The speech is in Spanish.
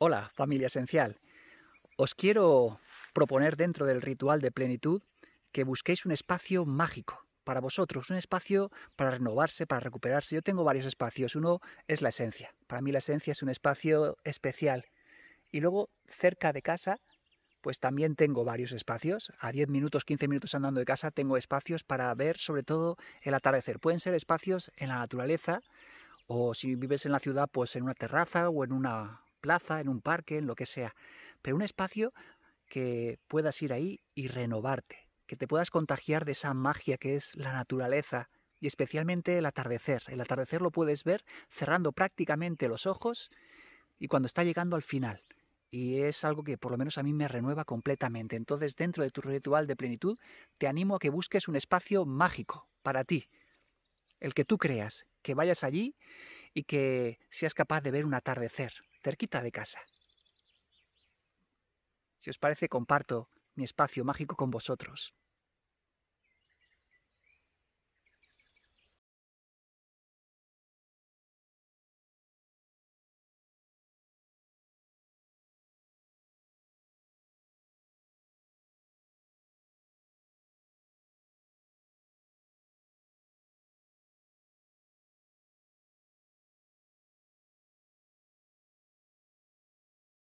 Hola, familia esencial. Os quiero proponer dentro del ritual de plenitud que busquéis un espacio mágico para vosotros, un espacio para renovarse, para recuperarse. Yo tengo varios espacios. Uno es la esencia. Para mí la esencia es un espacio especial. Y luego, cerca de casa, pues también tengo varios espacios. A 10 minutos, 15 minutos andando de casa, tengo espacios para ver sobre todo el atardecer. Pueden ser espacios en la naturaleza o si vives en la ciudad, pues en una terraza o en una plaza, en un parque, en lo que sea, pero un espacio que puedas ir ahí y renovarte, que te puedas contagiar de esa magia que es la naturaleza y especialmente el atardecer. El atardecer lo puedes ver cerrando prácticamente los ojos y cuando está llegando al final. Y es algo que por lo menos a mí me renueva completamente. Entonces dentro de tu ritual de plenitud te animo a que busques un espacio mágico para ti, el que tú creas, que vayas allí y que seas capaz de ver un atardecer cerquita de casa. Si os parece, comparto mi espacio mágico con vosotros.